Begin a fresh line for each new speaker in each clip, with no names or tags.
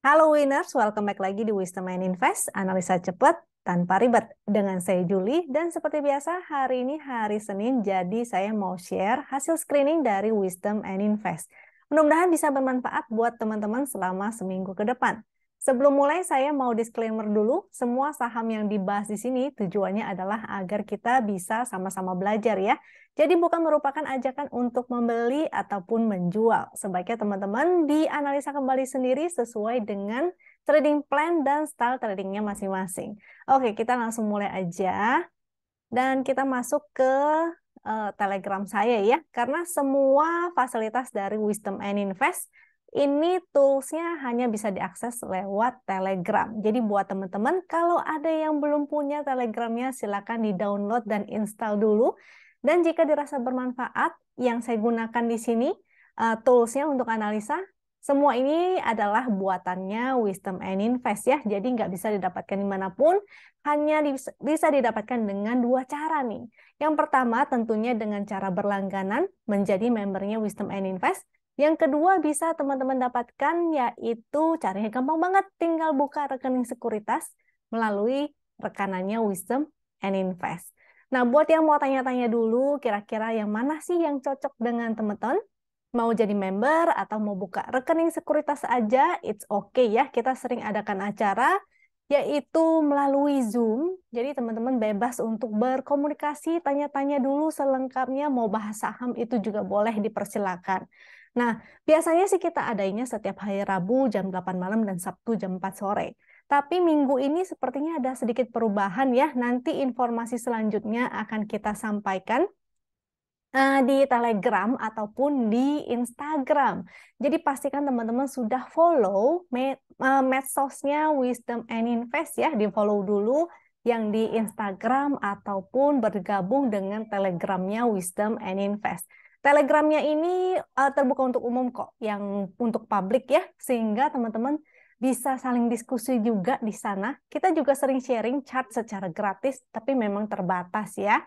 Halo Winners, welcome back lagi di Wisdom and Invest, analisa cepat tanpa ribet dengan saya Juli dan seperti biasa hari ini hari Senin jadi saya mau share hasil screening dari Wisdom and Invest. Mudah-mudahan bisa bermanfaat buat teman-teman selama seminggu ke depan. Sebelum mulai, saya mau disclaimer dulu, semua saham yang dibahas di sini tujuannya adalah agar kita bisa sama-sama belajar ya. Jadi bukan merupakan ajakan untuk membeli ataupun menjual. Sebaiknya teman-teman dianalisa kembali sendiri sesuai dengan trading plan dan style tradingnya masing-masing. Oke, kita langsung mulai aja. Dan kita masuk ke uh, Telegram saya ya, karena semua fasilitas dari Wisdom and Invest ini toolsnya hanya bisa diakses lewat Telegram. Jadi buat teman-teman, kalau ada yang belum punya Telegramnya, silakan di-download dan install dulu. Dan jika dirasa bermanfaat, yang saya gunakan di sini, uh, toolsnya untuk analisa, semua ini adalah buatannya Wisdom and Invest ya, jadi nggak bisa didapatkan dimanapun, hanya bisa didapatkan dengan dua cara nih. Yang pertama tentunya dengan cara berlangganan menjadi membernya Wisdom and Invest, yang kedua bisa teman-teman dapatkan yaitu caranya gampang banget tinggal buka rekening sekuritas melalui rekanannya Wisdom and Invest. Nah, buat yang mau tanya-tanya dulu, kira-kira yang mana sih yang cocok dengan teman-teman? Mau jadi member atau mau buka rekening sekuritas aja, it's okay ya. Kita sering adakan acara, yaitu melalui Zoom. Jadi teman-teman bebas untuk berkomunikasi, tanya-tanya dulu selengkapnya, mau bahas saham itu juga boleh dipersilakan. Nah, biasanya sih kita adainya setiap hari Rabu jam 8 malam dan Sabtu jam 4 sore. Tapi minggu ini sepertinya ada sedikit perubahan ya. Nanti informasi selanjutnya akan kita sampaikan eh, di Telegram ataupun di Instagram. Jadi pastikan teman-teman sudah follow med eh, medsosnya Wisdom and Invest ya, di follow dulu yang di Instagram ataupun bergabung dengan Telegramnya Wisdom and Invest. Telegramnya ini uh, terbuka untuk umum kok, yang untuk publik ya, sehingga teman-teman bisa saling diskusi juga di sana. Kita juga sering sharing chat secara gratis, tapi memang terbatas ya.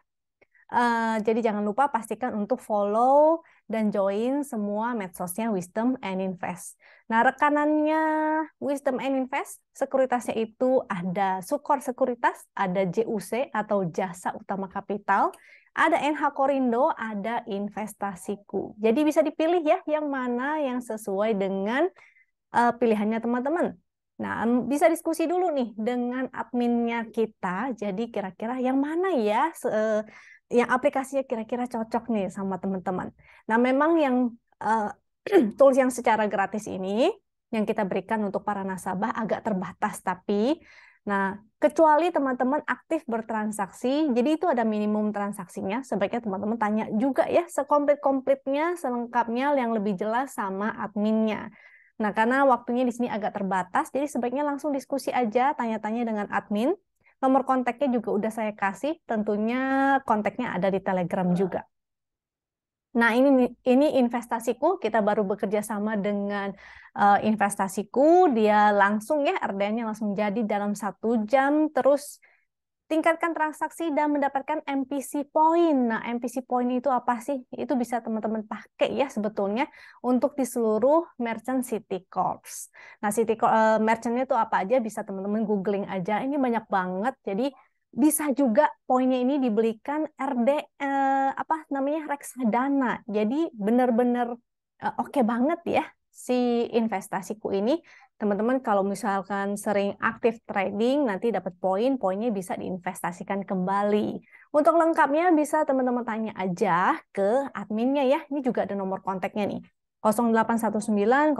Uh, jadi jangan lupa pastikan untuk follow dan join semua medsosnya Wisdom and Invest. Nah, rekanannya Wisdom and Invest, sekuritasnya itu ada Sukor Sekuritas, ada JUC atau Jasa Utama Kapital. Ada NH Korindo, ada investasiku. Jadi bisa dipilih ya yang mana yang sesuai dengan uh, pilihannya teman-teman. Nah, bisa diskusi dulu nih dengan adminnya kita. Jadi kira-kira yang mana ya uh, yang aplikasinya kira-kira cocok nih sama teman-teman. Nah, memang yang uh, tools yang secara gratis ini yang kita berikan untuk para nasabah agak terbatas tapi Nah, kecuali teman-teman aktif bertransaksi, jadi itu ada minimum transaksinya. Sebaiknya teman-teman tanya juga ya sekomplit-komplitnya, selengkapnya yang lebih jelas sama adminnya. Nah, karena waktunya di sini agak terbatas, jadi sebaiknya langsung diskusi aja, tanya-tanya dengan admin. Nomor kontaknya juga udah saya kasih, tentunya kontaknya ada di Telegram juga. Nah, ini ini investasiku, kita baru bekerja sama dengan uh, investasiku, dia langsung ya RDN-nya langsung jadi dalam satu jam, terus tingkatkan transaksi dan mendapatkan MPC point. Nah, MPC point itu apa sih? Itu bisa teman-teman pakai ya sebetulnya untuk di seluruh merchant City Corps. Nah, City uh, eh, merchantnya itu apa aja bisa teman-teman googling aja. Ini banyak banget, jadi bisa juga poinnya ini dibelikan RD eh, apa namanya reksadana. Jadi benar-benar eh, oke okay banget ya si investasiku ini. Teman-teman kalau misalkan sering aktif trading nanti dapat poin, poinnya bisa diinvestasikan kembali. Untuk lengkapnya bisa teman-teman tanya aja ke adminnya ya. Ini juga ada nomor kontaknya nih. 0819 05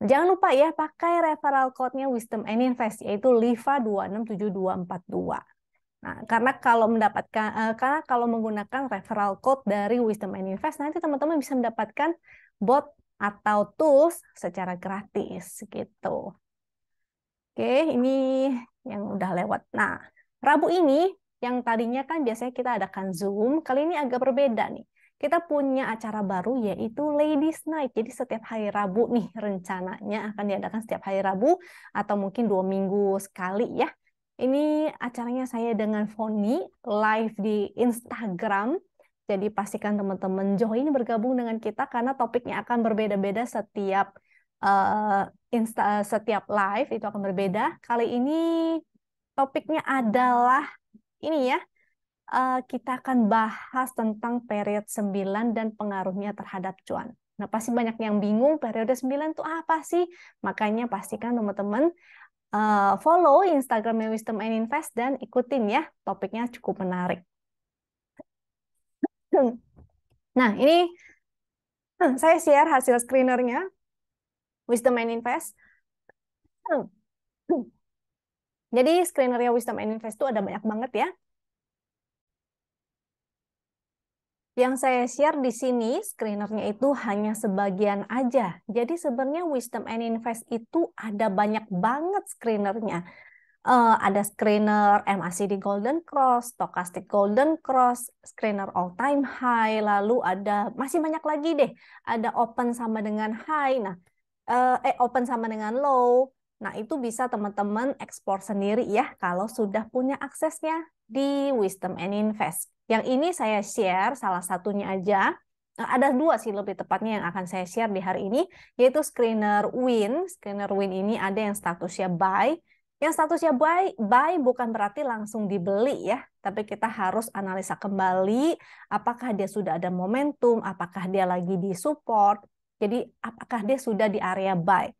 Jangan lupa ya, pakai referral code-nya Wisdom and Invest, yaitu LIVA267242. Nah, karena kalau mendapatkan, eh, karena kalau menggunakan referral code dari Wisdom and Invest, nanti teman-teman bisa mendapatkan bot atau tools secara gratis gitu. Oke, ini yang udah lewat. Nah, Rabu ini yang tadinya kan biasanya kita adakan Zoom, kali ini agak berbeda nih kita punya acara baru yaitu Ladies Night. Jadi setiap hari Rabu nih rencananya akan diadakan setiap hari Rabu atau mungkin dua minggu sekali ya. Ini acaranya saya dengan Foni live di Instagram. Jadi pastikan teman-teman join bergabung dengan kita karena topiknya akan berbeda-beda setiap uh, insta setiap live itu akan berbeda. Kali ini topiknya adalah ini ya uh, kita akan bahas tentang period 9 dan pengaruhnya terhadap cuan. Nah, pasti banyak yang bingung periode 9 itu apa sih? Makanya pastikan teman-teman uh, follow Instagramnya Wisdom and Invest dan ikutin ya, topiknya cukup menarik. Nah, ini saya share hasil screenernya Wisdom and Invest. Jadi screenernya Wisdom and Invest itu ada banyak banget ya. Yang saya share di sini, screenernya itu hanya sebagian aja. Jadi sebenarnya Wisdom and Invest itu ada banyak banget screenernya. Uh, ada screener MACD Golden Cross, Stochastic Golden Cross, screener All Time High, lalu ada masih banyak lagi deh. Ada Open sama dengan High, nah uh, eh Open sama dengan Low. Nah itu bisa teman-teman explore sendiri ya kalau sudah punya aksesnya di Wisdom and Invest. Yang ini saya share salah satunya aja. Eh, ada dua sih lebih tepatnya yang akan saya share di hari ini, yaitu screener win. Screener win ini ada yang statusnya buy, yang statusnya buy, buy bukan berarti langsung dibeli ya, tapi kita harus analisa kembali apakah dia sudah ada momentum, apakah dia lagi di support, jadi apakah dia sudah di area buy.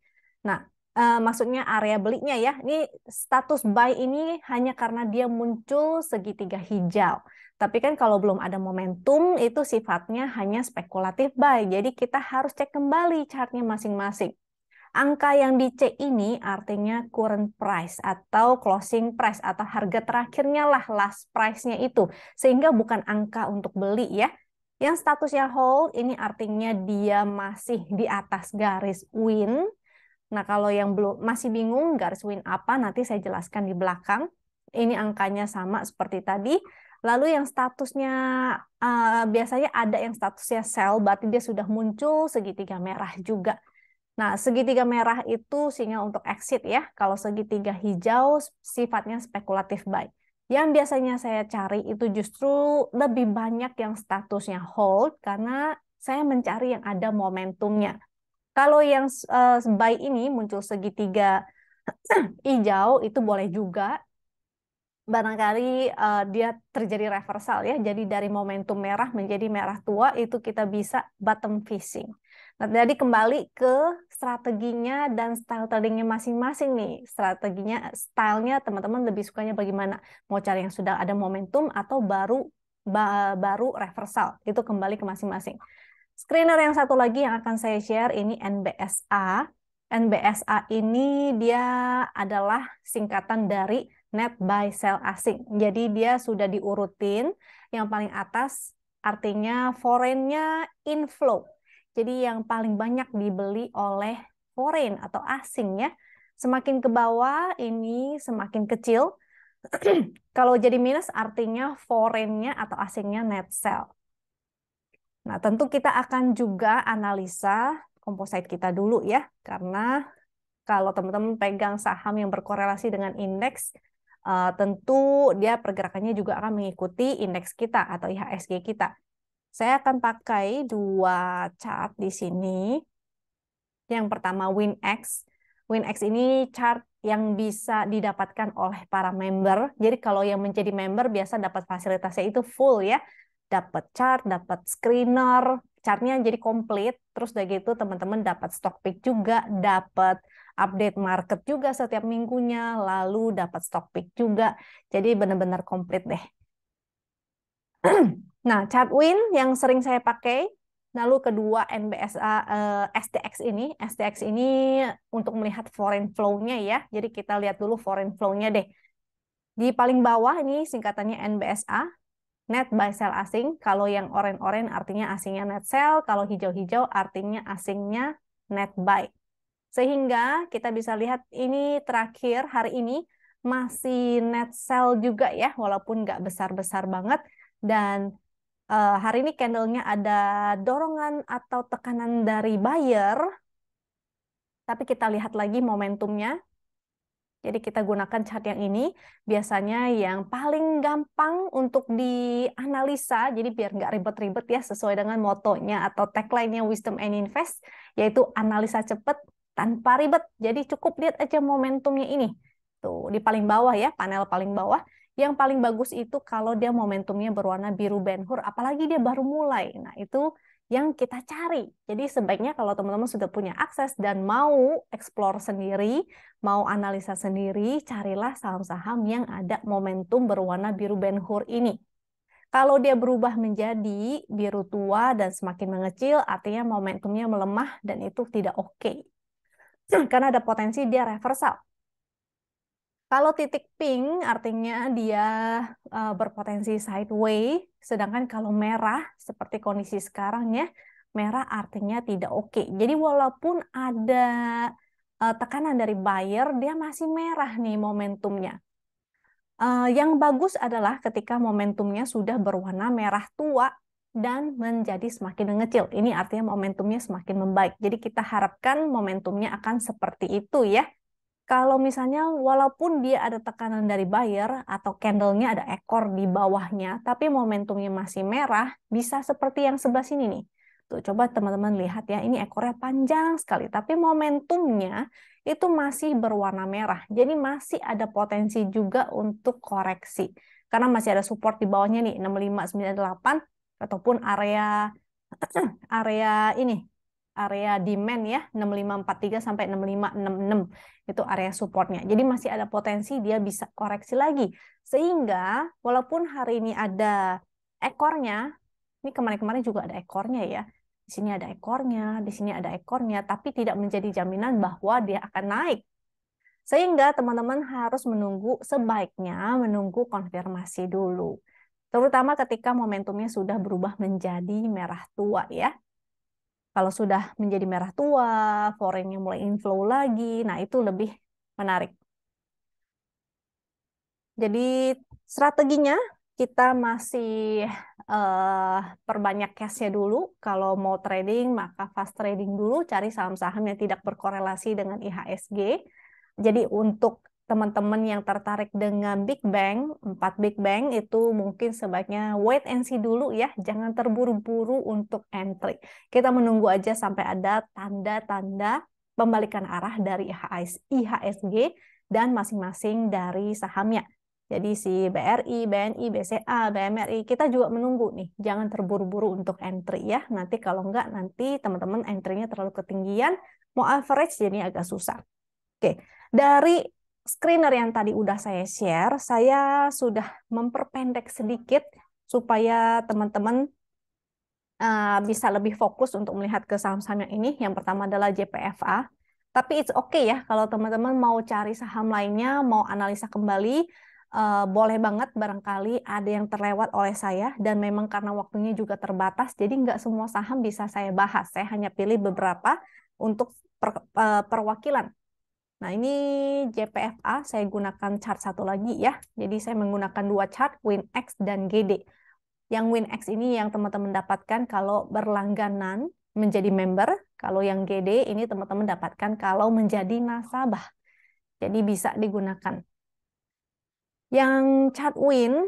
Nah, eh, maksudnya area belinya ya, ini status buy ini hanya karena dia muncul segitiga hijau. Tapi kan kalau belum ada momentum itu sifatnya hanya spekulatif buy. Jadi kita harus cek kembali chartnya masing-masing. Angka yang di C ini artinya current price atau closing price atau harga terakhirnya lah last price-nya itu. Sehingga bukan angka untuk beli ya. Yang statusnya hold ini artinya dia masih di atas garis win. Nah kalau yang belum masih bingung garis win apa nanti saya jelaskan di belakang. Ini angkanya sama seperti tadi Lalu yang statusnya uh, biasanya ada yang statusnya sel, berarti dia sudah muncul segitiga merah juga. Nah, segitiga merah itu sinyal untuk exit ya. Kalau segitiga hijau sifatnya spekulatif buy. Yang biasanya saya cari itu justru lebih banyak yang statusnya hold karena saya mencari yang ada momentumnya. Kalau yang uh, buy ini muncul segitiga hijau itu boleh juga, barangkali uh, dia terjadi reversal ya. Jadi dari momentum merah menjadi merah tua itu kita bisa bottom fishing. Nah, jadi kembali ke strateginya dan style tradingnya masing-masing nih. Strateginya, stylenya teman-teman lebih sukanya bagaimana? Mau cari yang sudah ada momentum atau baru ba baru reversal? Itu kembali ke masing-masing. Screener yang satu lagi yang akan saya share ini NBSA. NBSA ini dia adalah singkatan dari net buy sell asing. Jadi dia sudah diurutin yang paling atas artinya foreign-nya inflow. Jadi yang paling banyak dibeli oleh foreign atau asing ya. Semakin ke bawah ini semakin kecil. Kalau jadi minus artinya foreign-nya atau asingnya net sell. Nah, tentu kita akan juga analisa komposit kita dulu ya, karena kalau teman-teman pegang saham yang berkorelasi dengan indeks, Eh, tentu dia pergerakannya juga akan mengikuti indeks kita atau IHSG kita. Saya akan pakai dua chart di sini. Yang pertama WinX. WinX ini chart yang bisa didapatkan oleh para member. Jadi kalau yang menjadi member biasa dapat fasilitasnya itu full ya dapat chart, dapat screener, chartnya jadi komplit. Terus udah gitu teman-teman dapat stock pick juga, dapat update market juga setiap minggunya, lalu dapat stock pick juga. Jadi benar-benar komplit deh. nah, chart win yang sering saya pakai, lalu kedua NBSA eh, STX ini, STX ini untuk melihat foreign flow-nya ya. Jadi kita lihat dulu foreign flow-nya deh. Di paling bawah ini singkatannya NBSA, net buy sell asing. Kalau yang oranye-oranye artinya asingnya net sell, kalau hijau-hijau artinya asingnya net buy. Sehingga kita bisa lihat ini terakhir hari ini masih net sell juga ya, walaupun nggak besar-besar banget. Dan uh, hari ini candlenya ada dorongan atau tekanan dari buyer. Tapi kita lihat lagi momentumnya. Jadi kita gunakan chart yang ini, biasanya yang paling gampang untuk dianalisa, jadi biar nggak ribet-ribet ya, sesuai dengan motonya atau tagline-nya Wisdom and Invest, yaitu analisa cepat tanpa ribet. Jadi cukup lihat aja momentumnya ini. Tuh, di paling bawah ya, panel paling bawah. Yang paling bagus itu kalau dia momentumnya berwarna biru benhur, apalagi dia baru mulai. Nah, itu yang kita cari. Jadi sebaiknya kalau teman-teman sudah punya akses dan mau explore sendiri, mau analisa sendiri, carilah saham-saham yang ada momentum berwarna biru benhur ini. Kalau dia berubah menjadi biru tua dan semakin mengecil, artinya momentumnya melemah dan itu tidak oke. Okay. Karena ada potensi dia reversal. Kalau titik pink artinya dia uh, berpotensi sideways Sedangkan kalau merah, seperti kondisi sekarang ya, merah artinya tidak oke. Okay. Jadi walaupun ada eh, tekanan dari buyer, dia masih merah nih momentumnya. Eh, yang bagus adalah ketika momentumnya sudah berwarna merah tua dan menjadi semakin mengecil. Ini artinya momentumnya semakin membaik. Jadi kita harapkan momentumnya akan seperti itu ya kalau misalnya walaupun dia ada tekanan dari buyer atau candlenya ada ekor di bawahnya, tapi momentumnya masih merah, bisa seperti yang sebelah sini nih. Tuh, coba teman-teman lihat ya, ini ekornya panjang sekali, tapi momentumnya itu masih berwarna merah. Jadi masih ada potensi juga untuk koreksi. Karena masih ada support di bawahnya nih, 65, 98, ataupun area area ini area demand ya 6543 sampai 6566 itu area supportnya. Jadi masih ada potensi dia bisa koreksi lagi. Sehingga walaupun hari ini ada ekornya, ini kemarin-kemarin juga ada ekornya ya. Di sini ada ekornya, di sini ada ekornya, tapi tidak menjadi jaminan bahwa dia akan naik. Sehingga teman-teman harus menunggu sebaiknya menunggu konfirmasi dulu terutama ketika momentumnya sudah berubah menjadi merah tua ya. Kalau sudah menjadi merah tua, foreignnya mulai inflow lagi, nah itu lebih menarik. Jadi strateginya kita masih uh, perbanyak cashnya dulu. Kalau mau trading, maka fast trading dulu, cari saham-saham yang tidak berkorelasi dengan IHSG. Jadi untuk teman-teman yang tertarik dengan Big Bang, 4 Big Bang itu mungkin sebaiknya wait and see dulu ya, jangan terburu-buru untuk entry. Kita menunggu aja sampai ada tanda-tanda pembalikan arah dari IHSG dan masing-masing dari sahamnya. Jadi si BRI, BNI, BCA, BMRI, kita juga menunggu nih. Jangan terburu-buru untuk entry ya. Nanti kalau enggak, nanti teman-teman entry-nya terlalu ketinggian, mau average jadi agak susah. Oke, dari screener yang tadi udah saya share, saya sudah memperpendek sedikit supaya teman-teman eh, bisa lebih fokus untuk melihat ke saham-saham yang ini. Yang pertama adalah JPFA. Tapi it's okay ya kalau teman-teman mau cari saham lainnya, mau analisa kembali, eh, boleh banget barangkali ada yang terlewat oleh saya dan memang karena waktunya juga terbatas jadi nggak semua saham bisa saya bahas saya hanya pilih beberapa untuk eh, perwakilan Nah, ini JPFA saya gunakan chart satu lagi ya. Jadi saya menggunakan dua chart, WinX dan GD. Yang WinX ini yang teman-teman dapatkan kalau berlangganan menjadi member, kalau yang GD ini teman-teman dapatkan kalau menjadi nasabah. Jadi bisa digunakan. Yang chart Win,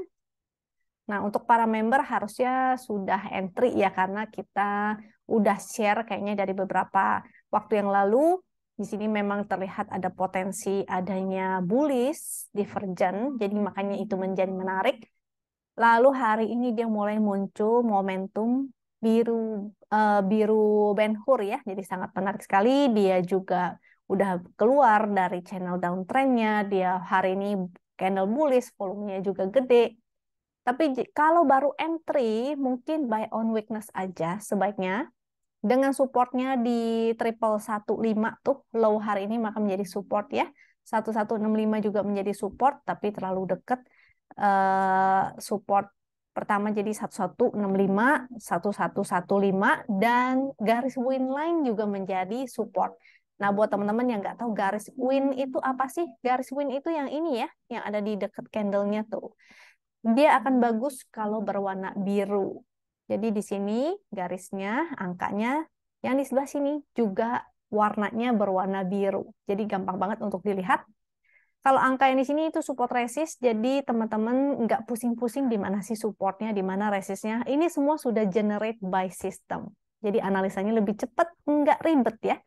nah untuk para member harusnya sudah entry ya karena kita udah share kayaknya dari beberapa waktu yang lalu di sini memang terlihat ada potensi adanya bullish divergen, jadi makanya itu menjadi menarik. Lalu hari ini dia mulai muncul momentum biru uh, biru Benhur ya, jadi sangat menarik sekali. Dia juga udah keluar dari channel downtrendnya, dia hari ini candle bullish, volumenya juga gede. Tapi kalau baru entry, mungkin buy on weakness aja sebaiknya dengan supportnya di triple satu lima tuh low hari ini maka menjadi support ya 1165 juga menjadi support tapi terlalu deket uh, support pertama jadi 1165 1115 dan garis win line juga menjadi support Nah, buat teman-teman yang nggak tahu garis win itu apa sih? Garis win itu yang ini ya, yang ada di dekat candlenya tuh. Dia akan bagus kalau berwarna biru. Jadi di sini garisnya, angkanya, yang di sebelah sini juga warnanya berwarna biru. Jadi gampang banget untuk dilihat. Kalau angka yang di sini itu support resist, jadi teman-teman nggak pusing-pusing di mana sih supportnya, di mana resistnya. Ini semua sudah generate by system. Jadi analisanya lebih cepat, nggak ribet ya.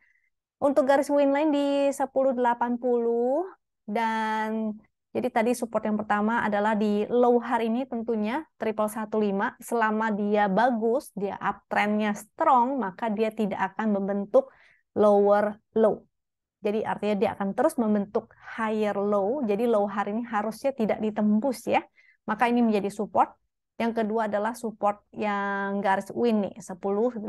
Untuk garis winline di 1080 dan jadi tadi support yang pertama adalah di low hari ini tentunya triple 15 selama dia bagus, dia uptrendnya strong, maka dia tidak akan membentuk lower low. Jadi artinya dia akan terus membentuk higher low. Jadi low hari ini harusnya tidak ditembus ya. Maka ini menjadi support. Yang kedua adalah support yang garis win nih 1080.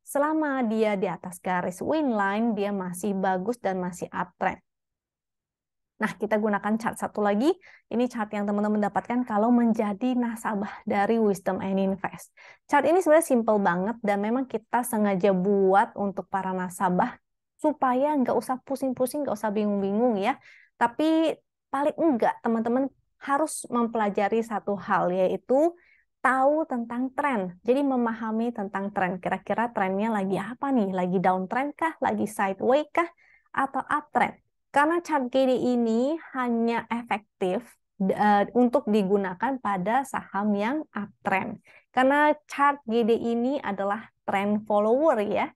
Selama dia di atas garis win line dia masih bagus dan masih uptrend. Nah, kita gunakan chart satu lagi. Ini chart yang teman-teman dapatkan kalau menjadi nasabah dari Wisdom and Invest. Chart ini sebenarnya simple banget dan memang kita sengaja buat untuk para nasabah supaya nggak usah pusing-pusing, nggak usah bingung-bingung ya. Tapi paling enggak teman-teman harus mempelajari satu hal yaitu tahu tentang tren. Jadi memahami tentang tren. Kira-kira trennya lagi apa nih? Lagi downtrend kah? Lagi sideways kah? Atau uptrend? Karena cat GD ini hanya efektif uh, untuk digunakan pada saham yang uptrend. Karena chart GD ini adalah trend follower ya.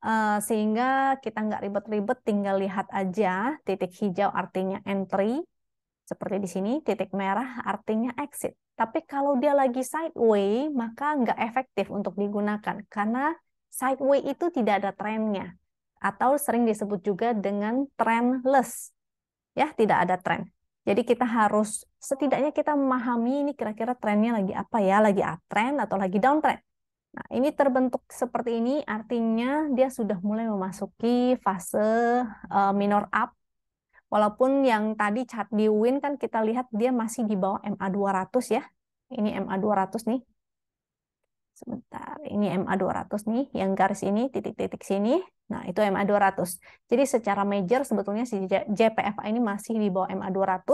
Uh, sehingga kita nggak ribet-ribet tinggal lihat aja titik hijau artinya entry seperti di sini titik merah artinya exit tapi kalau dia lagi sideways maka nggak efektif untuk digunakan karena sideways itu tidak ada trennya atau sering disebut juga dengan trendless. Ya, tidak ada tren. Jadi kita harus setidaknya kita memahami ini kira-kira trennya lagi apa ya, lagi uptrend atau lagi downtrend. Nah, ini terbentuk seperti ini artinya dia sudah mulai memasuki fase eh, minor up. Walaupun yang tadi chart di Win kan kita lihat dia masih di bawah MA 200 ya. Ini MA 200 nih. Sebentar, ini MA 200 nih, yang garis ini, titik-titik sini. Nah, itu MA 200. Jadi secara major sebetulnya si JPFA ini masih di bawah MA 200,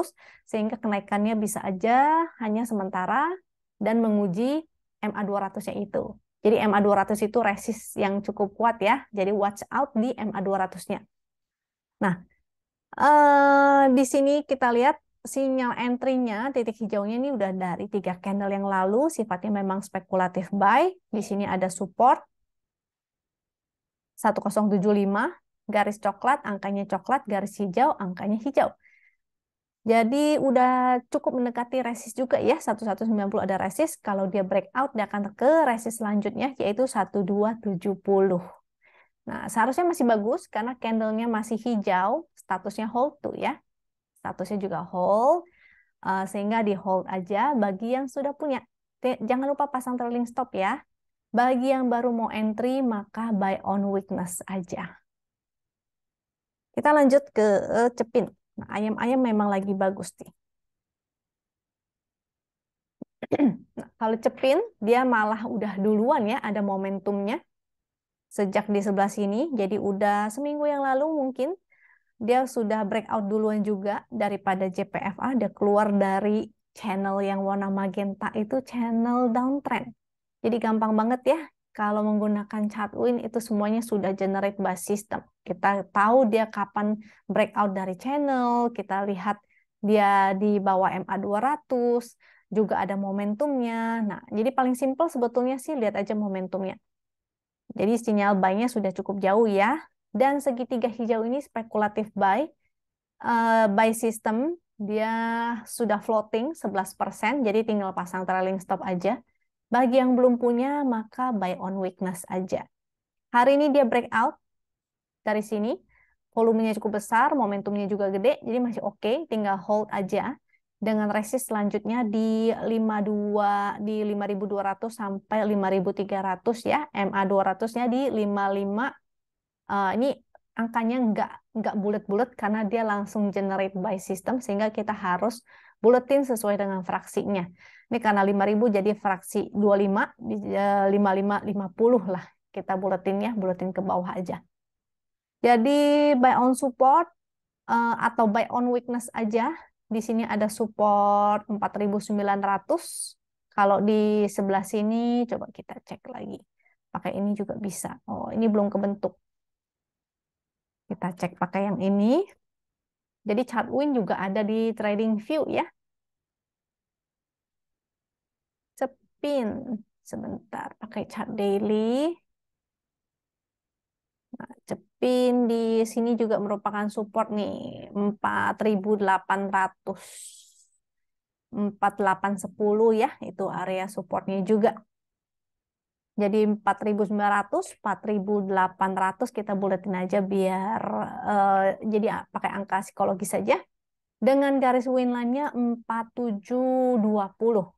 sehingga kenaikannya bisa aja hanya sementara dan menguji MA 200-nya itu. Jadi MA 200 itu resist yang cukup kuat ya, jadi watch out di MA 200-nya. Nah, eh, di sini kita lihat sinyal entry-nya, titik hijaunya ini udah dari tiga candle yang lalu, sifatnya memang spekulatif buy. Di iya. sini ada support 1075, garis coklat, angkanya coklat, garis hijau, angkanya hijau. Jadi udah cukup mendekati resist juga ya, 1190 ada resist, kalau dia breakout dia akan ke resist selanjutnya yaitu 1270. Nah, seharusnya masih bagus karena candlenya masih hijau, statusnya hold tuh ya statusnya juga hold, uh, sehingga di hold aja bagi yang sudah punya. Jangan lupa pasang trailing stop ya. Bagi yang baru mau entry, maka buy on weakness aja. Kita lanjut ke uh, cepin. Nah, ayam-ayam memang lagi bagus sih. nah, kalau cepin, dia malah udah duluan ya, ada momentumnya sejak di sebelah sini. Jadi udah seminggu yang lalu mungkin dia sudah breakout duluan juga daripada JPFA, dia keluar dari channel yang warna magenta itu channel downtrend. Jadi gampang banget ya kalau menggunakan win itu semuanya sudah generate by system. Kita tahu dia kapan breakout dari channel, kita lihat dia di bawah MA 200, juga ada momentumnya. Nah, jadi paling simple sebetulnya sih lihat aja momentumnya. Jadi sinyal buy-nya sudah cukup jauh ya. Dan segitiga hijau ini spekulatif buy. Uh, buy system dia sudah floating 11%, jadi tinggal pasang trailing stop aja. Bagi yang belum punya, maka buy on weakness aja. Hari ini dia breakout dari sini. Volumenya cukup besar, momentumnya juga gede, jadi masih oke, okay, tinggal hold aja dengan resist selanjutnya di 52 di 5200 sampai 5300 ya. MA 200-nya di 55 uh, ini angkanya nggak nggak bulat-bulat karena dia langsung generate by system sehingga kita harus buletin sesuai dengan fraksinya. Ini karena 5000 jadi fraksi 25 55 50 lah kita ya buletin ke bawah aja. Jadi buy on support eh, atau buy on weakness aja. Di sini ada support 4900. Kalau di sebelah sini coba kita cek lagi. Pakai ini juga bisa. Oh, ini belum kebentuk. Kita cek pakai yang ini. Jadi chart win juga ada di trading view ya. Cepin. Sebentar, pakai chart daily. cepin nah, di sini juga merupakan support nih, 4800. 4810 ya, itu area supportnya juga. Jadi 4.900, 4.800 kita buletin aja biar uh, jadi pakai angka psikologi saja. Dengan garis winline-nya 4720.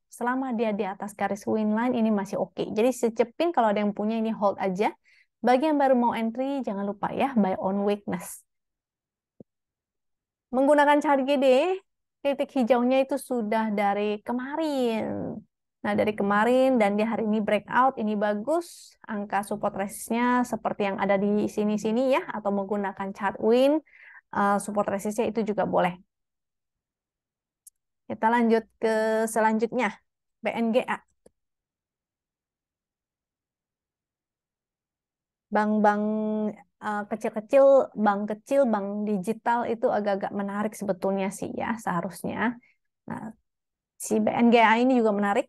Selama dia di atas garis winline ini masih oke. Okay. Jadi secepin kalau ada yang punya ini hold aja. Bagi yang baru mau entry jangan lupa ya buy on weakness. Menggunakan chart GD, titik hijaunya itu sudah dari kemarin Nah, dari kemarin dan di hari ini breakout, ini bagus. Angka support resistnya seperti yang ada di sini-sini ya, atau menggunakan chart win, eh, support resistnya itu juga boleh. Kita lanjut ke selanjutnya, BNGA. Bank-bank eh, kecil-kecil, bank kecil, bank digital itu agak-agak menarik sebetulnya sih ya, seharusnya. Nah, si BNGA ini juga menarik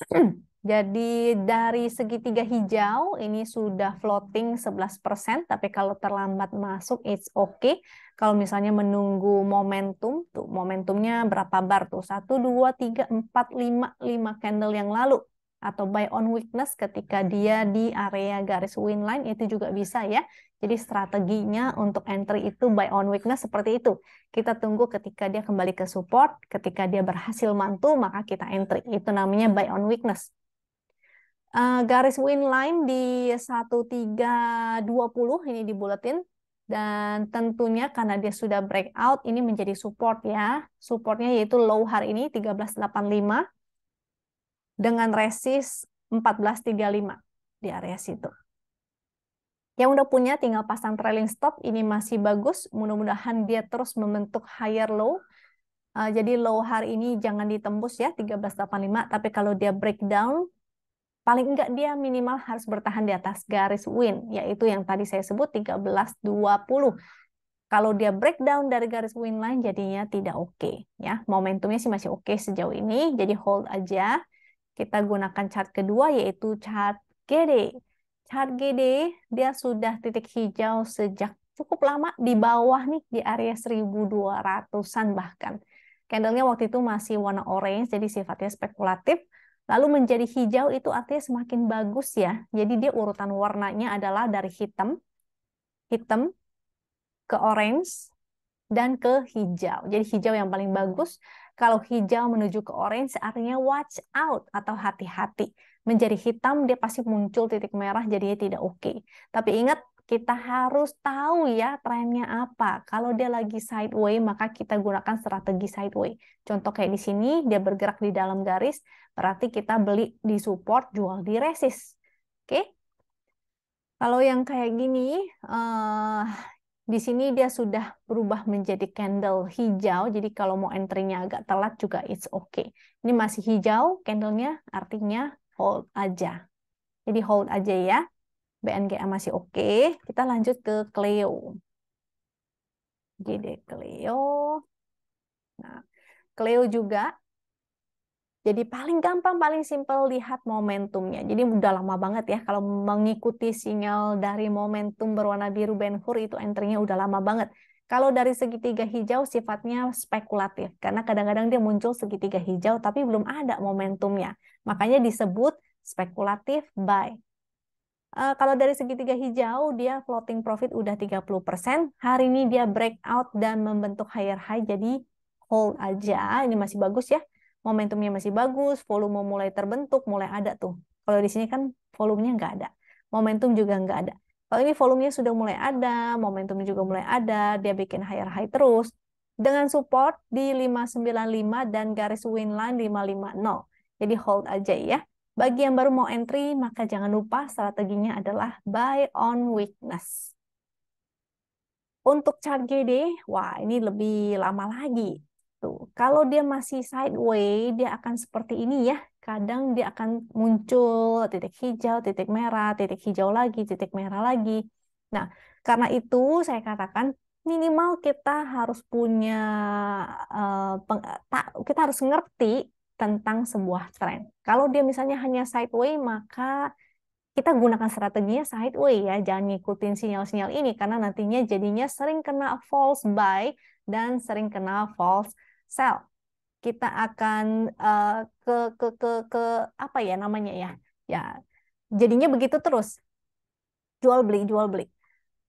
Jadi dari segitiga hijau ini sudah floating 11%, tapi kalau terlambat masuk it's okay. Kalau misalnya menunggu momentum, tuh momentumnya berapa bar tuh? 1 2 3 4 5 5 candle yang lalu atau buy on weakness ketika dia di area garis win line itu juga bisa ya. Jadi strateginya untuk entry itu buy on weakness seperti itu. Kita tunggu ketika dia kembali ke support, ketika dia berhasil mantul, maka kita entry. Itu namanya buy on weakness. Uh, garis line di 1320 ini dibuletin dan tentunya karena dia sudah breakout ini menjadi support ya. Supportnya yaitu low hari ini 1385 dengan resist 1435 di area situ. Yang udah punya tinggal pasang trailing stop, ini masih bagus, mudah-mudahan dia terus membentuk higher low. Eh, jadi low hari ini jangan ditembus ya 1385, tapi kalau dia breakdown, paling enggak dia minimal harus bertahan di atas garis win, yaitu yang tadi saya sebut 1320. Kalau dia breakdown dari garis win line jadinya tidak oke okay, ya. Momentumnya sih masih oke okay sejauh ini, jadi hold aja. Kita gunakan chart kedua yaitu chart GD. HGD dia sudah titik hijau sejak cukup lama di bawah nih di area 1200-an bahkan. Candlenya waktu itu masih warna orange jadi sifatnya spekulatif. Lalu menjadi hijau itu artinya semakin bagus ya. Jadi dia urutan warnanya adalah dari hitam, hitam ke orange dan ke hijau. Jadi hijau yang paling bagus. Kalau hijau menuju ke orange artinya watch out atau hati-hati menjadi hitam, dia pasti muncul titik merah, jadinya tidak oke. Okay. Tapi ingat, kita harus tahu ya trennya apa. Kalau dia lagi sideways maka kita gunakan strategi sideways. Contoh kayak di sini, dia bergerak di dalam garis, berarti kita beli di support, jual di resist. Oke? Okay? Kalau yang kayak gini, uh, di sini dia sudah berubah menjadi candle hijau, jadi kalau mau entry-nya agak telat juga it's okay. Ini masih hijau candle-nya, artinya hold aja. Jadi hold aja ya. BNGA masih oke. Okay. Kita lanjut ke Cleo. Jadi Cleo. Nah, Cleo juga. Jadi paling gampang, paling simple lihat momentumnya. Jadi udah lama banget ya kalau mengikuti sinyal dari momentum berwarna biru Ben Hur itu entry-nya udah lama banget. Kalau dari segitiga hijau sifatnya spekulatif karena kadang-kadang dia muncul segitiga hijau tapi belum ada momentumnya. Makanya disebut spekulatif buy. Uh, kalau dari segitiga hijau, dia floating profit udah 30%. Hari ini dia breakout dan membentuk higher high, jadi hold aja. Ini masih bagus ya. Momentumnya masih bagus, volume mulai terbentuk, mulai ada tuh. Kalau di sini kan volumenya nggak ada. Momentum juga nggak ada. Kalau ini volumenya sudah mulai ada, momentum juga mulai ada, dia bikin higher high terus. Dengan support di 595 dan garis win line 550. Jadi hold aja ya. Bagi yang baru mau entry, maka jangan lupa strateginya adalah buy on weakness. Untuk chart GD, wah ini lebih lama lagi. Tuh, kalau dia masih sideways, dia akan seperti ini ya. Kadang dia akan muncul titik hijau, titik merah, titik hijau lagi, titik merah lagi. Nah, karena itu saya katakan minimal kita harus punya eh, kita harus ngerti tentang sebuah tren. Kalau dia misalnya hanya sideways, maka kita gunakan strateginya sideways ya, jangan ngikutin sinyal-sinyal ini karena nantinya jadinya sering kena false buy dan sering kena false sell. Kita akan uh, ke ke ke ke apa ya namanya ya? Ya, jadinya begitu terus. Jual beli, jual beli.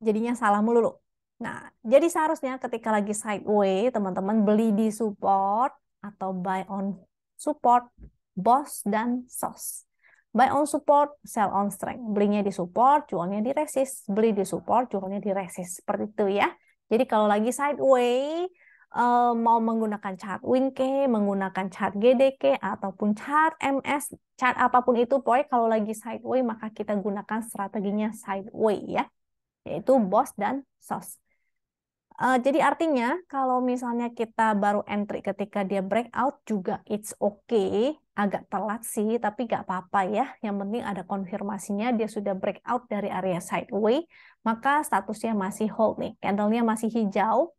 Jadinya salah melulu. Nah, jadi seharusnya ketika lagi sideways teman-teman beli di support atau buy on support, Boss dan SOS. Buy on support, sell on strength. Belinya di support, jualnya di resist. Beli di support, jualnya di resist. Seperti itu ya. Jadi kalau lagi sideways, eh, mau menggunakan chart WinK, menggunakan chart GDK, ataupun chart MS, chart apapun itu, pokoknya kalau lagi sideways, maka kita gunakan strateginya sideways ya. Yaitu Boss dan SOS. Uh, jadi artinya kalau misalnya kita baru entry ketika dia breakout juga it's okay, agak telat sih tapi nggak apa-apa ya. Yang penting ada konfirmasinya dia sudah breakout dari area sideways, maka statusnya masih hold nih, candlenya masih hijau.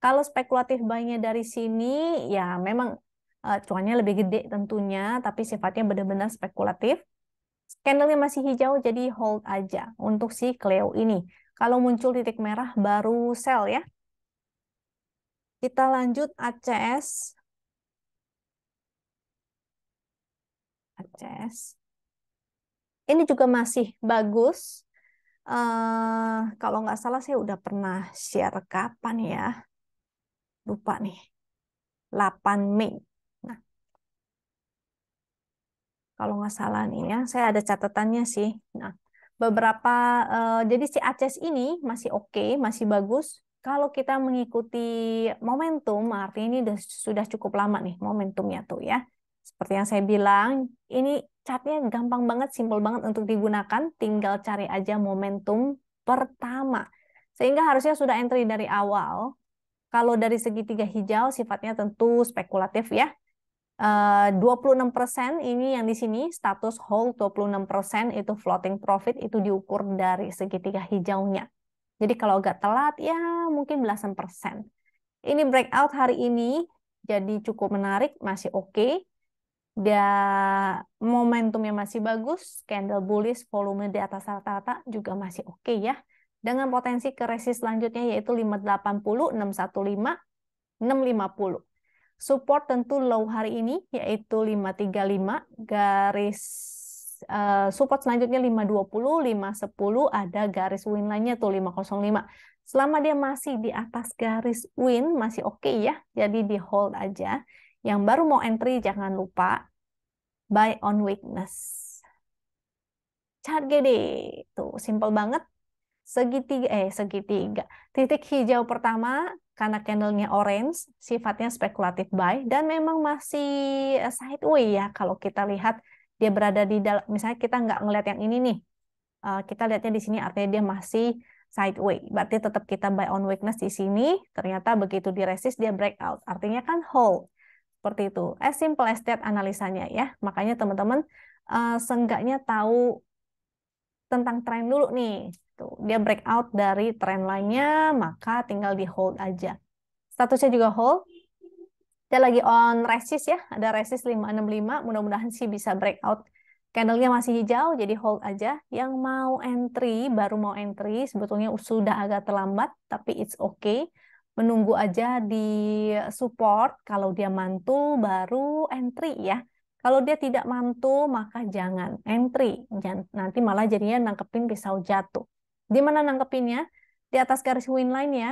Kalau spekulatif banyak dari sini ya memang uh, cuannya lebih gede tentunya, tapi sifatnya benar-benar spekulatif. Candlenya masih hijau jadi hold aja untuk si Cleo ini. Kalau muncul titik merah baru sel ya. Kita lanjut ACS. ACS. Ini juga masih bagus. Uh, kalau nggak salah saya udah pernah share kapan ya. Lupa nih. 8 Mei. Nah, kalau nggak salah nih ya, saya ada catatannya sih. Nah, beberapa uh, jadi si Aces ini masih oke, okay, masih bagus. Kalau kita mengikuti momentum, artinya ini sudah cukup lama nih momentumnya tuh ya. Seperti yang saya bilang, ini catnya gampang banget, simpel banget untuk digunakan. Tinggal cari aja momentum pertama. Sehingga harusnya sudah entry dari awal. Kalau dari segitiga hijau sifatnya tentu spekulatif ya. 26% eh, ini yang di sini status hold 26% itu floating profit itu diukur dari segitiga hijaunya. Jadi kalau agak telat ya mungkin belasan persen. Ini breakout hari ini jadi cukup menarik, masih oke. Okay. Dan momentumnya masih bagus, candle bullish, volume di atas rata-rata juga masih oke okay ya. Dengan potensi ke resist selanjutnya yaitu 580, 615, 650 support tentu low hari ini yaitu 535 garis uh, support selanjutnya 520, 510 ada garis win lainnya tuh 505. Selama dia masih di atas garis win masih oke okay ya. Jadi di hold aja. Yang baru mau entry jangan lupa buy on weakness. Chart gede. Tuh simple banget. Segitiga eh segitiga. Titik hijau pertama karena candlenya orange, sifatnya spekulatif buy, dan memang masih eh, sideways ya kalau kita lihat dia berada di dalam, misalnya kita nggak ngelihat yang ini nih, eh, kita lihatnya di sini artinya dia masih sideways. berarti tetap kita buy on weakness di sini, ternyata begitu di resist dia breakout, artinya kan hold. Seperti itu, as simple as that analisanya ya. Makanya teman-teman uh, seenggaknya tahu tentang tren dulu nih gitu. Dia breakout dari trend lainnya, maka tinggal di hold aja. Statusnya juga hold. Dia lagi on resist ya, ada resist 565, mudah-mudahan sih bisa breakout. Candlenya masih hijau, jadi hold aja. Yang mau entry, baru mau entry, sebetulnya sudah agak terlambat, tapi it's okay. Menunggu aja di support, kalau dia mantul baru entry ya. Kalau dia tidak mantul, maka jangan entry. Nanti malah jadinya nangkepin pisau jatuh. Di mana nangkepinnya? Di atas garis winline ya.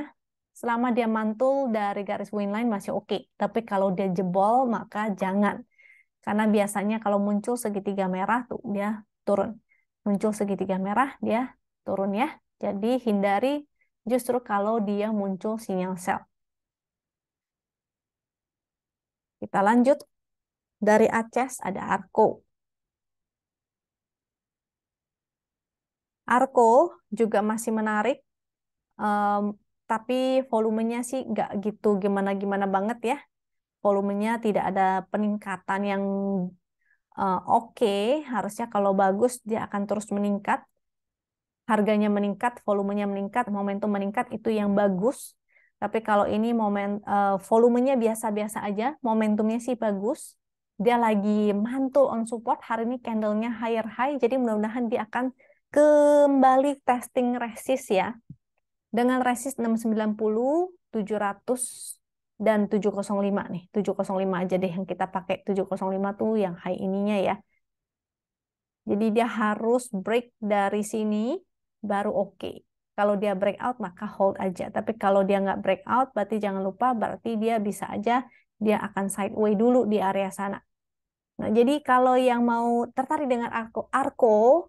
Selama dia mantul dari garis winline masih oke. Okay. Tapi kalau dia jebol maka jangan. Karena biasanya kalau muncul segitiga merah tuh dia turun. Muncul segitiga merah dia turun ya. Jadi hindari justru kalau dia muncul sinyal sel. Kita lanjut. Dari Aceh ada Arco. Arco juga masih menarik, um, tapi volumenya sih nggak gitu gimana-gimana banget ya. Volumenya tidak ada peningkatan yang uh, oke. Okay. Harusnya kalau bagus dia akan terus meningkat. Harganya meningkat, volumenya meningkat, momentum meningkat itu yang bagus. Tapi kalau ini momen uh, volumenya biasa-biasa aja, momentumnya sih bagus. Dia lagi mantul on support hari ini candlenya higher high, jadi mudah-mudahan dia akan kembali testing resis ya. Dengan resist 690, 700 dan 705 nih. 705 aja deh yang kita pakai. 705 tuh yang high ininya ya. Jadi dia harus break dari sini baru oke. Okay. Kalau dia breakout maka hold aja. Tapi kalau dia nggak breakout berarti jangan lupa berarti dia bisa aja dia akan sideway dulu di area sana. Nah, jadi kalau yang mau tertarik dengan Arko, Arko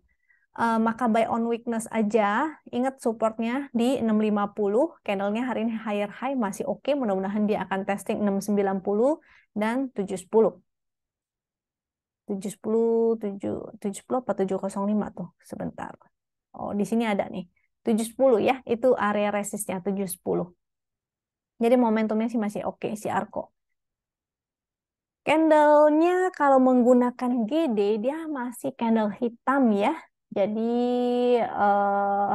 uh, eh, maka buy on weakness aja. Ingat supportnya di 650, candlenya hari ini higher high masih oke, okay. mudah-mudahan dia akan testing 690 dan 710. 70 7 70 apa 705 tuh sebentar. Oh, di sini ada nih. 710 ya, itu area resistnya 710. Jadi momentumnya sih masih oke okay, si Arko. Candlenya kalau menggunakan GD dia masih candle hitam ya, jadi uh, eh,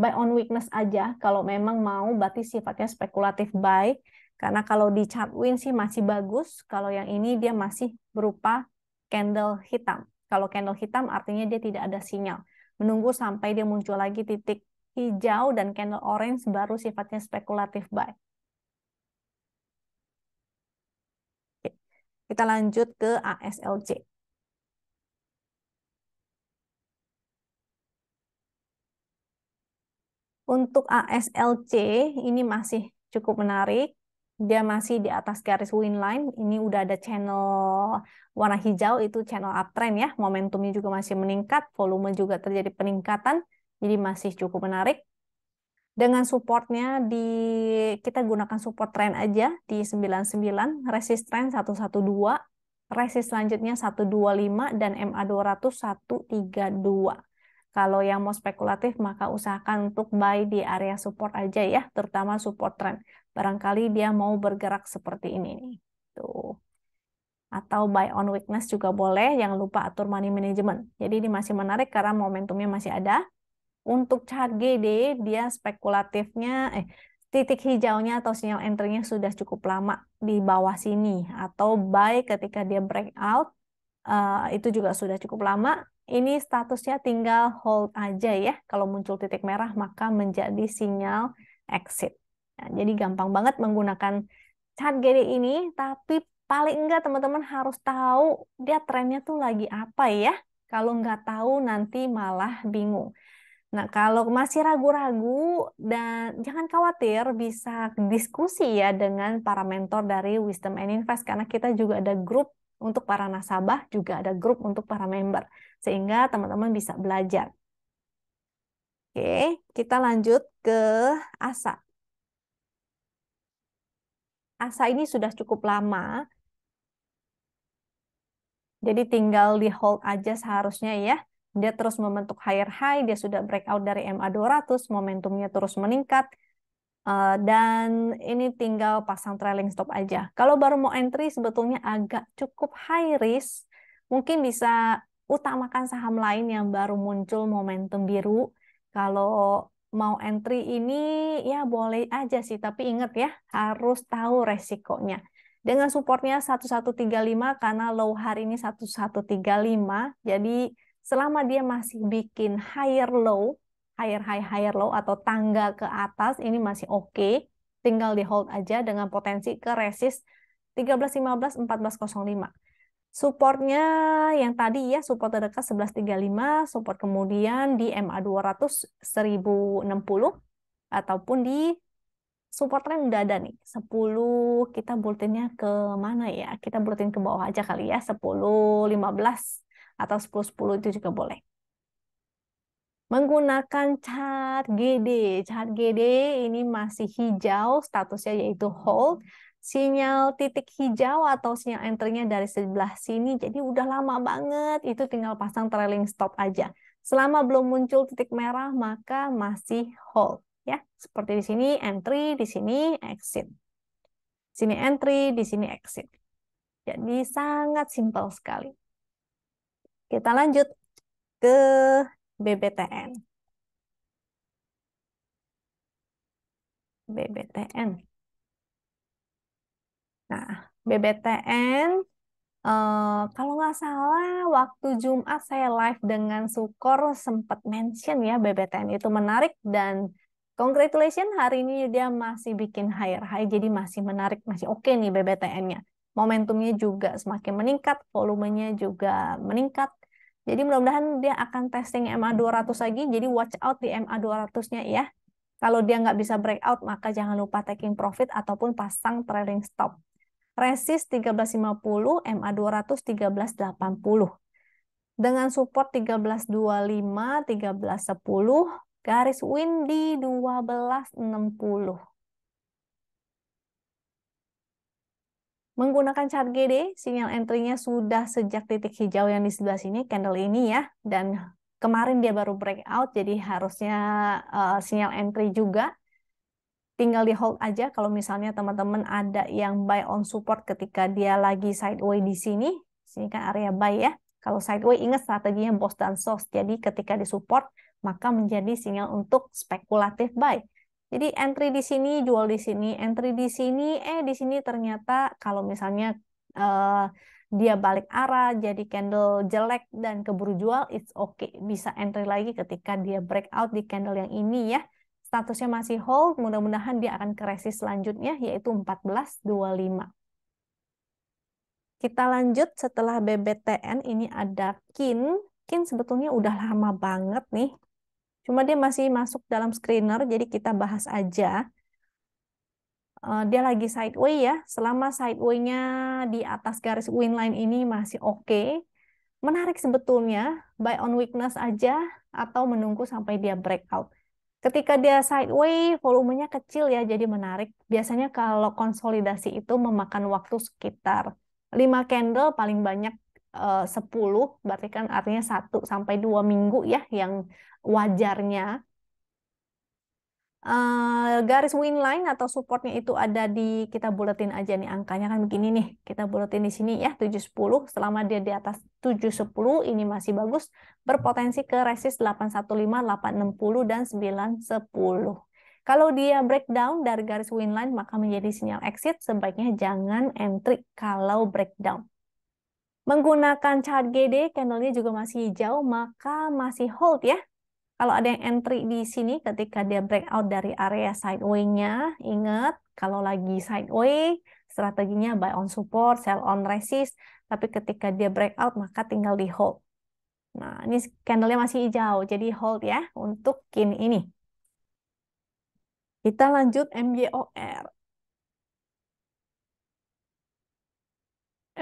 buy on weakness aja kalau memang mau berarti sifatnya spekulatif buy karena kalau di chart win sih masih bagus kalau yang ini dia masih berupa candle hitam kalau candle hitam artinya dia tidak ada sinyal menunggu sampai dia muncul lagi titik hijau dan candle orange baru sifatnya spekulatif buy kita lanjut ke ASLC. Untuk ASLC ini masih cukup menarik. Dia masih di atas garis win line. Ini udah ada channel warna hijau itu channel uptrend ya. Momentumnya juga masih meningkat, volume juga terjadi peningkatan. Jadi masih cukup menarik. Dengan supportnya di kita gunakan support trend aja di 99, resist trend 112, resist selanjutnya 125 dan MA 200 132. Kalau yang mau spekulatif, maka usahakan untuk buy di area support aja ya, terutama support trend. Barangkali dia mau bergerak seperti ini. Nih. Tuh. Atau buy on weakness juga boleh, jangan lupa atur money management. Jadi ini masih menarik karena momentumnya masih ada. Untuk chart GD, dia spekulatifnya, eh, titik hijaunya atau sinyal entry-nya sudah cukup lama di bawah sini. Atau buy ketika dia breakout, out, uh, itu juga sudah cukup lama ini statusnya tinggal hold aja ya. Kalau muncul titik merah, maka menjadi sinyal exit. Nah, jadi gampang banget menggunakan chart GD ini, tapi paling enggak teman-teman harus tahu dia trennya tuh lagi apa ya. Kalau enggak tahu nanti malah bingung. Nah, kalau masih ragu-ragu dan jangan khawatir bisa diskusi ya dengan para mentor dari Wisdom and Invest karena kita juga ada grup untuk para nasabah, juga ada grup untuk para member sehingga teman-teman bisa belajar. Oke, kita lanjut ke Asa. Asa ini sudah cukup lama. Jadi tinggal di hold aja seharusnya ya. Dia terus membentuk higher high, dia sudah breakout dari MA 200, momentumnya terus meningkat. Eh, dan ini tinggal pasang trailing stop aja. Kalau baru mau entry sebetulnya agak cukup high risk, mungkin bisa utamakan saham lain yang baru muncul momentum biru. Kalau mau entry ini ya boleh aja sih, tapi ingat ya harus tahu resikonya. Dengan supportnya 1135 karena low hari ini 1135, jadi selama dia masih bikin higher low, higher high higher low atau tangga ke atas ini masih oke, okay. tinggal di hold aja dengan potensi ke resist 1315 1405 Supportnya yang tadi ya, support terdekat 1135, support kemudian di MA 200 1060, ataupun di support trend udah ada nih. 10, kita bulletinnya ke mana ya? Kita bulletin ke bawah aja kali ya, 10, 15, atau 10, 10 itu juga boleh. Menggunakan chart GD. chart GD ini masih hijau, statusnya yaitu hold sinyal titik hijau atau sinyal enternya dari sebelah sini. Jadi udah lama banget, itu tinggal pasang trailing stop aja. Selama belum muncul titik merah, maka masih hold. Ya, seperti di sini entry, di sini exit. Sini entry, di sini exit. Jadi sangat simpel sekali. Kita lanjut ke BBTN. BBTN. Nah, BBTN Uh, eh, kalau nggak salah waktu Jumat saya live dengan Sukor sempat mention ya BBTN itu menarik dan congratulations hari ini dia masih bikin higher high jadi masih menarik masih oke okay nih BBTN-nya. Momentumnya juga semakin meningkat, volumenya juga meningkat. Jadi mudah-mudahan dia akan testing MA 200 lagi jadi watch out di MA 200-nya ya. Kalau dia nggak bisa breakout, maka jangan lupa taking profit ataupun pasang trailing stop resist 1350, MA200 1380. Dengan support 1325, 1310, garis win di 1260. Menggunakan chart GD, sinyal entry-nya sudah sejak titik hijau yang di sebelah sini, candle ini ya, dan kemarin dia baru breakout, jadi harusnya uh, sinyal entry juga tinggal di hold aja kalau misalnya teman-teman ada yang buy on support ketika dia lagi sideways di sini sini kan area buy ya kalau sideways ingat strateginya boss dan source jadi ketika di support maka menjadi sinyal untuk spekulatif buy jadi entry di sini jual di sini entry di sini eh di sini ternyata kalau misalnya eh, dia balik arah jadi candle jelek dan keburu jual it's okay bisa entry lagi ketika dia breakout di candle yang ini ya statusnya masih hold, mudah-mudahan dia akan ke resist selanjutnya yaitu 1425. Kita lanjut setelah BBTN ini ada KIN. KIN sebetulnya udah lama banget nih. Cuma dia masih masuk dalam screener jadi kita bahas aja. Eh, dia lagi sideways ya, selama sideway-nya di atas garis winline ini masih oke. Okay. Menarik sebetulnya, buy on weakness aja atau menunggu sampai dia breakout Ketika dia sideways, volumenya kecil ya, jadi menarik. Biasanya kalau konsolidasi itu memakan waktu sekitar 5 candle paling banyak eh, sepuluh, 10, berarti kan artinya 1 sampai 2 minggu ya yang wajarnya Uh, garis line atau supportnya itu ada di kita buletin aja nih angkanya kan begini nih kita buletin di sini ya 710 selama dia di atas 710 ini masih bagus berpotensi ke resist 815 860 dan 910 kalau dia breakdown dari garis win line maka menjadi sinyal exit sebaiknya jangan entry kalau breakdown menggunakan chart GD candlenya juga masih hijau maka masih hold ya kalau ada yang entry di sini ketika dia breakout dari area sideways-nya, ingat kalau lagi sideways, strateginya buy on support, sell on resist, tapi ketika dia breakout maka tinggal di hold. Nah, ini candle-nya masih hijau, jadi hold ya untuk kin ini. Kita lanjut MYOR.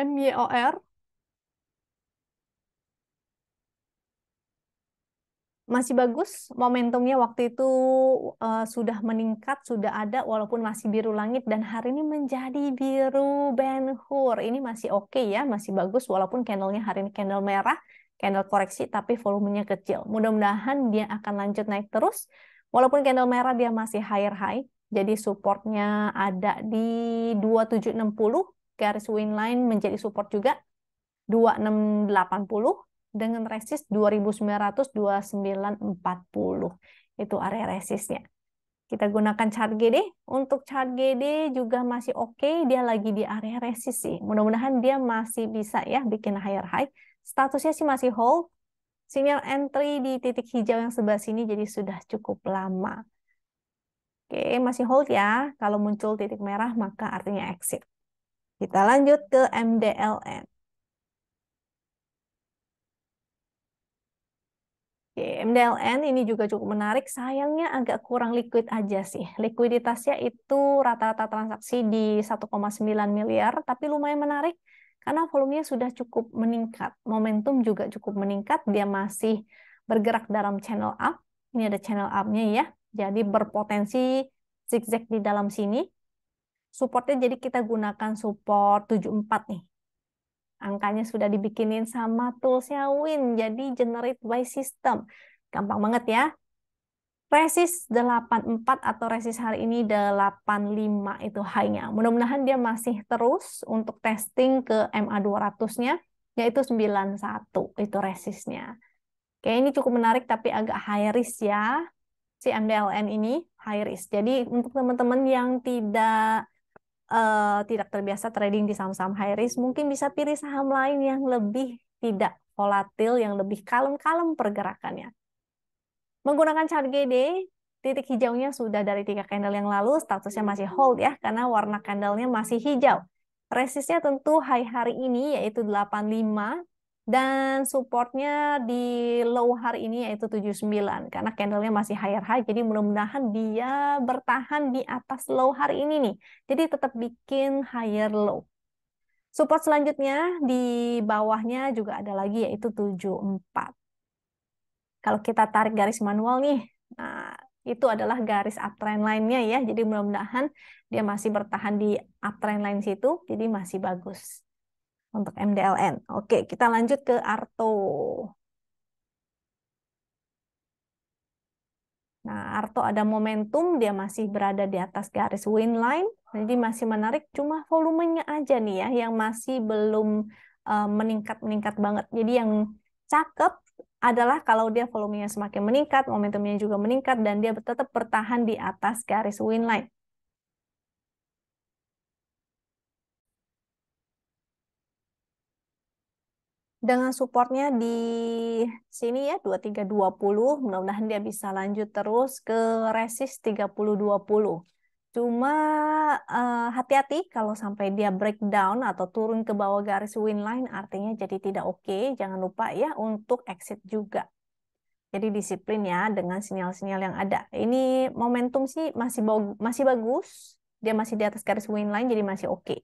MYOR masih bagus momentumnya waktu itu uh, sudah meningkat sudah ada walaupun masih biru langit dan hari ini menjadi biru Ben Hur ini masih oke okay ya masih bagus walaupun candlenya hari ini candle merah candle koreksi tapi volumenya kecil mudah-mudahan dia akan lanjut naik terus walaupun candle merah dia masih higher high jadi supportnya ada di 2760 garis win line menjadi support juga 2680 dengan resist 2.929.40 Itu area resistnya. Kita gunakan chart GD. Untuk chart GD juga masih oke. Okay. Dia lagi di area resist sih. Mudah-mudahan dia masih bisa ya bikin higher high. Statusnya sih masih hold. Sinyal entry di titik hijau yang sebelah sini jadi sudah cukup lama. Oke, masih hold ya. Kalau muncul titik merah, maka artinya exit. Kita lanjut ke MDLN. Oke, MDLN ini juga cukup menarik. Sayangnya agak kurang liquid aja sih. Likuiditasnya itu rata-rata transaksi di 1,9 miliar, tapi lumayan menarik karena volumenya sudah cukup meningkat. Momentum juga cukup meningkat. Dia masih bergerak dalam channel up. Ini ada channel up-nya ya. Jadi berpotensi zigzag di dalam sini. Supportnya jadi kita gunakan support 74 nih angkanya sudah dibikinin sama toolsnya Win, jadi generate by system. Gampang banget ya. Resist 84 atau resist hari ini 85 itu high-nya. Mudah-mudahan dia masih terus untuk testing ke MA200-nya, yaitu 91 itu resistnya. Oke, ini cukup menarik tapi agak high risk ya. Si MDLN ini high risk. Jadi untuk teman-teman yang tidak uh, tidak terbiasa trading di saham-saham high risk, mungkin bisa pilih saham lain yang lebih tidak volatil, yang lebih kalem-kalem pergerakannya. Menggunakan chart GD, titik hijaunya sudah dari tiga candle yang lalu, statusnya masih hold ya, karena warna candlenya masih hijau. Resistnya tentu high hari ini yaitu 85 dan supportnya di low hari ini yaitu 79 karena candlenya masih higher high jadi mudah-mudahan dia bertahan di atas low hari ini nih jadi tetap bikin higher low support selanjutnya di bawahnya juga ada lagi yaitu 74 kalau kita tarik garis manual nih nah itu adalah garis uptrend lainnya ya jadi mudah-mudahan dia masih bertahan di uptrend line situ jadi masih bagus untuk MDLN. Oke, kita lanjut ke Arto. Nah, Arto ada momentum, dia masih berada di atas garis win line, jadi masih menarik, cuma volumenya aja nih ya, yang masih belum eh, meningkat-meningkat banget. Jadi yang cakep adalah kalau dia volumenya semakin meningkat, momentumnya juga meningkat, dan dia tetap bertahan di atas garis win line. dengan supportnya di sini ya 2320 mudah-mudahan dia bisa lanjut terus ke resist 3020 cuma hati eh, hati-hati kalau sampai dia breakdown atau turun ke bawah garis win line artinya jadi tidak oke okay. jangan lupa ya untuk exit juga jadi disiplin ya dengan sinyal-sinyal yang ada ini momentum sih masih masih bagus dia masih di atas garis win line jadi masih oke okay.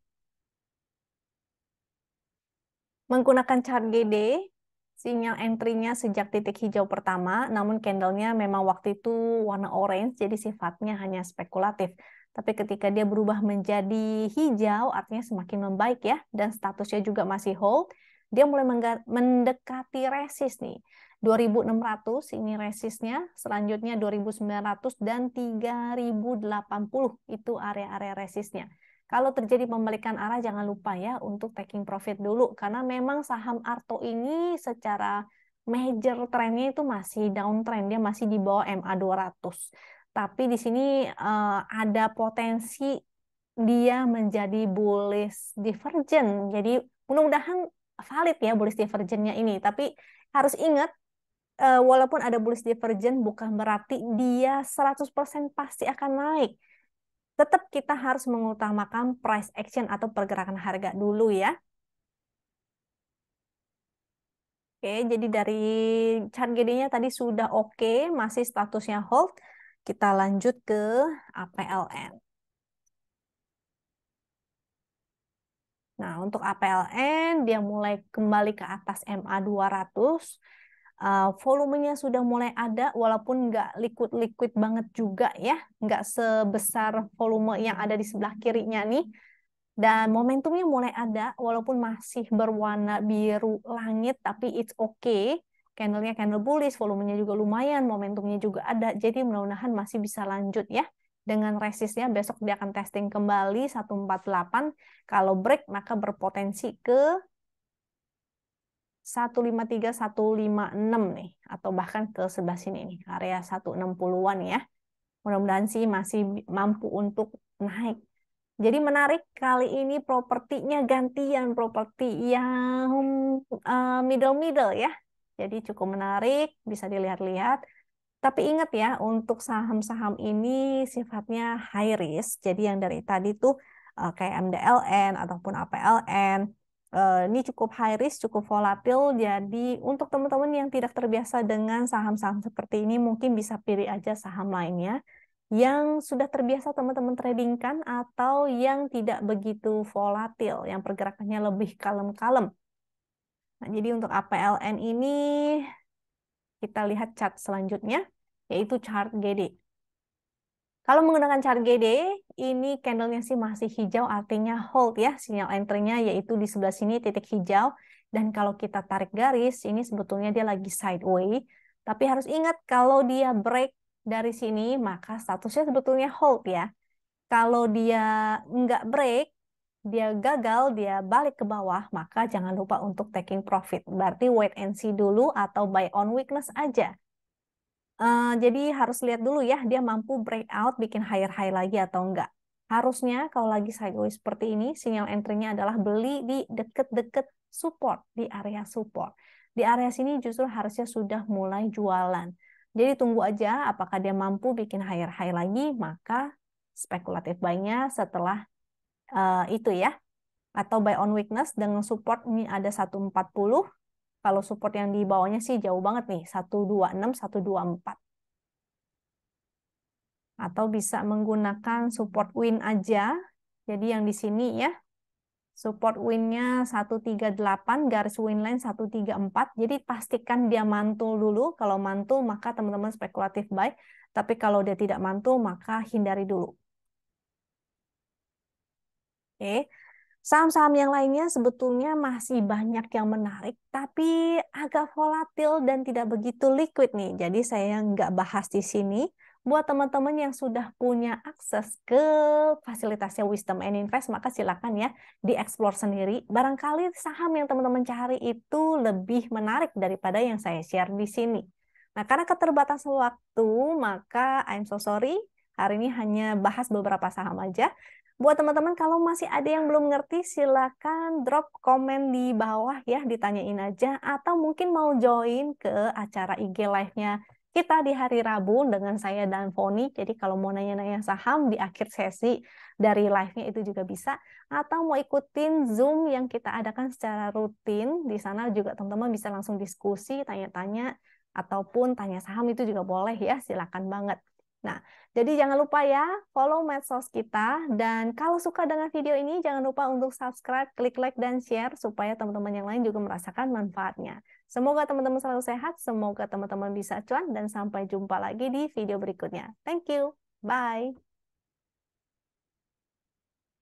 Menggunakan chart GD, sinyal entry-nya sejak titik hijau pertama, namun candlenya memang waktu itu warna orange, jadi sifatnya hanya spekulatif. Tapi ketika dia berubah menjadi hijau, artinya semakin membaik ya, dan statusnya juga masih hold, dia mulai mendekati resist nih. 2600 ini resistnya, selanjutnya 2900 dan 3080 itu area-area resistnya. Kalau terjadi pembalikan arah, jangan lupa ya untuk taking profit dulu, karena memang saham Arto ini secara major trennya itu masih downtrend, dia masih di bawah MA 200. Tapi di sini uh, ada potensi dia menjadi bullish divergent. Jadi mudah-mudahan valid ya bullish divergentnya ini. Tapi harus ingat eh, walaupun ada bullish divergent bukan berarti dia 100% pasti akan naik tetap kita harus mengutamakan price action atau pergerakan harga dulu ya. Oke, jadi dari chart GD-nya tadi sudah oke, masih statusnya hold. Kita lanjut ke APLN. Nah, untuk APLN dia mulai kembali ke atas MA 200 uh, volumenya sudah mulai ada walaupun nggak liquid-liquid banget juga ya, nggak sebesar volume yang ada di sebelah kirinya nih. Dan momentumnya mulai ada walaupun masih berwarna biru langit tapi it's okay. Candlenya candle bullish, volumenya juga lumayan, momentumnya juga ada. Jadi mudah-mudahan masih bisa lanjut ya. Dengan resistnya besok dia akan testing kembali 148. Kalau break maka berpotensi ke 153, 156 nih, atau bahkan ke sebelah sini nih, area 160-an ya. Mudah-mudahan sih masih mampu untuk naik. Jadi menarik kali ini propertinya gantian properti yang eh, middle-middle ya. Jadi cukup menarik, bisa dilihat-lihat. Tapi ingat ya, untuk saham-saham ini sifatnya high risk. Jadi yang dari tadi tuh eh, kayak MDLN ataupun APLN, Eh, ini cukup high risk, cukup volatil. Jadi untuk teman-teman yang tidak terbiasa dengan saham-saham seperti ini, mungkin bisa pilih aja saham lainnya yang sudah terbiasa teman-teman tradingkan atau yang tidak begitu volatil, yang pergerakannya lebih kalem-kalem. Nah, jadi untuk APLN ini kita lihat chart selanjutnya, yaitu chart GD. Kalau menggunakan chart GD, ini candlenya sih masih hijau, artinya hold ya, sinyal entry-nya yaitu di sebelah sini titik hijau. Dan kalau kita tarik garis, ini sebetulnya dia lagi sideway. Tapi harus ingat kalau dia break dari sini, maka statusnya sebetulnya hold ya. Kalau dia nggak break, dia gagal, dia balik ke bawah, maka jangan lupa untuk taking profit. Berarti wait and see dulu atau buy on weakness aja Uh, jadi harus lihat dulu ya dia mampu breakout bikin higher high lagi atau enggak. Harusnya kalau lagi sideways seperti ini sinyal entry-nya adalah beli di deket-deket support, di area support. Di area sini justru harusnya sudah mulai jualan. Jadi tunggu aja apakah dia mampu bikin higher high lagi, maka spekulatif buy-nya setelah uh, itu ya. Atau buy on weakness dengan support ini ada 140, kalau support yang di bawahnya sih jauh banget nih, 126, 124. Atau bisa menggunakan support win aja. Jadi yang di sini ya, support winnya 138, garis win line 134. Jadi pastikan dia mantul dulu. Kalau mantul maka teman-teman spekulatif baik. Tapi kalau dia tidak mantul maka hindari dulu. Oke. Okay. Saham-saham yang lainnya sebetulnya masih banyak yang menarik, tapi agak volatil dan tidak begitu liquid nih. Jadi saya nggak bahas di sini. Buat teman-teman yang sudah punya akses ke fasilitasnya Wisdom and Invest, maka silakan ya dieksplor sendiri. Barangkali saham yang teman-teman cari itu lebih menarik daripada yang saya share di sini. Nah, karena keterbatasan waktu, maka I'm so sorry, hari ini hanya bahas beberapa saham aja. Buat teman-teman kalau masih ada yang belum ngerti silakan drop komen di bawah ya ditanyain aja atau mungkin mau join ke acara IG live-nya kita di hari Rabu dengan saya dan Foni. Jadi kalau mau nanya-nanya saham di akhir sesi dari live-nya itu juga bisa atau mau ikutin Zoom yang kita adakan secara rutin di sana juga teman-teman bisa langsung diskusi, tanya-tanya ataupun tanya saham itu juga boleh ya, silakan banget. Nah, jadi jangan lupa ya, follow medsos kita. Dan kalau suka dengan video ini, jangan lupa untuk subscribe, klik like, dan share supaya teman-teman yang lain juga merasakan manfaatnya. Semoga teman-teman selalu sehat, semoga teman-teman bisa cuan, dan sampai jumpa lagi di video berikutnya. Thank you, bye!